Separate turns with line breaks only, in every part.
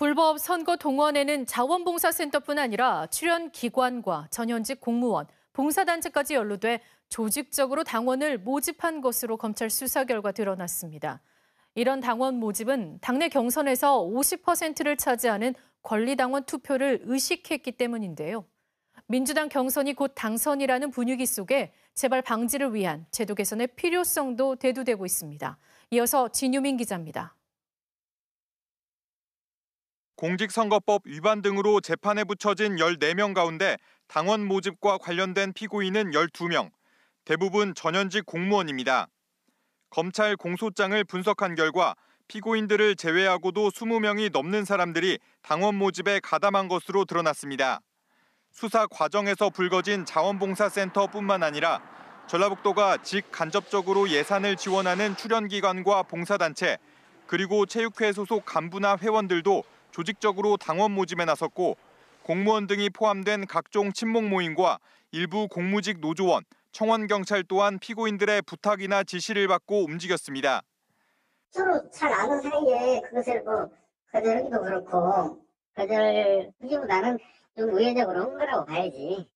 불법 선거 동원에는 자원봉사센터뿐 아니라 출연 기관과 전현직 공무원, 봉사단체까지 연루돼 조직적으로 당원을 모집한 것으로 검찰 수사 결과 드러났습니다. 이런 당원 모집은 당내 경선에서 50%를 차지하는 권리당원 투표를 의식했기 때문인데요. 민주당 경선이 곧 당선이라는 분위기 속에 재발 방지를 위한 제도 개선의 필요성도 대두되고 있습니다. 이어서 진유민 기자입니다.
공직선거법 위반 등으로 재판에 붙여진 14명 가운데 당원 모집과 관련된 피고인은 12명, 대부분 전현직 공무원입니다. 검찰 공소장을 분석한 결과 피고인들을 제외하고도 20명이 넘는 사람들이 당원 모집에 가담한 것으로 드러났습니다. 수사 과정에서 불거진 자원봉사센터뿐만 아니라 전라북도가 직간접적으로 예산을 지원하는 출연기관과 봉사단체, 그리고 체육회 소속 간부나 회원들도 조직적으로 당원 모집에 나섰고 공무원 등이 포함된 각종 친목 모임과 일부 공무직 노조원, 청원 경찰 또한 피고인들의 부탁이나 지시를 받고 움직였습니다.
서로 잘 아는 사이에 그것을 뭐 거절하기도 그렇고 거절이고 나는 좀 우회적으로 온 거라고 봐야지.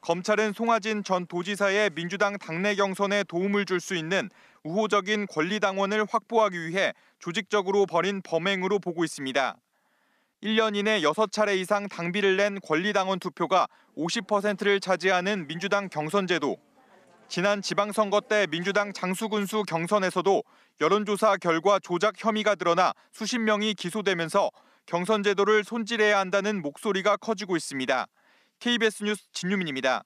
검찰은 송하진 전 도지사의 민주당 당내 경선에 도움을 줄 수 있는 우호적인 권리당원을 확보하기 위해 조직적으로 벌인 범행으로 보고 있습니다. 1년 이내 6차례 이상 당비를 낸 권리당원 투표가 50%를 차지하는 민주당 경선 제도. 지난 지방선거 때 민주당 장수군수 경선에서도 여론조사 결과 조작 혐의가 드러나 수십 명이 기소되면서 경선 제도를 손질해야 한다는 목소리가 커지고 있습니다. KBS 뉴스
진유민입니다.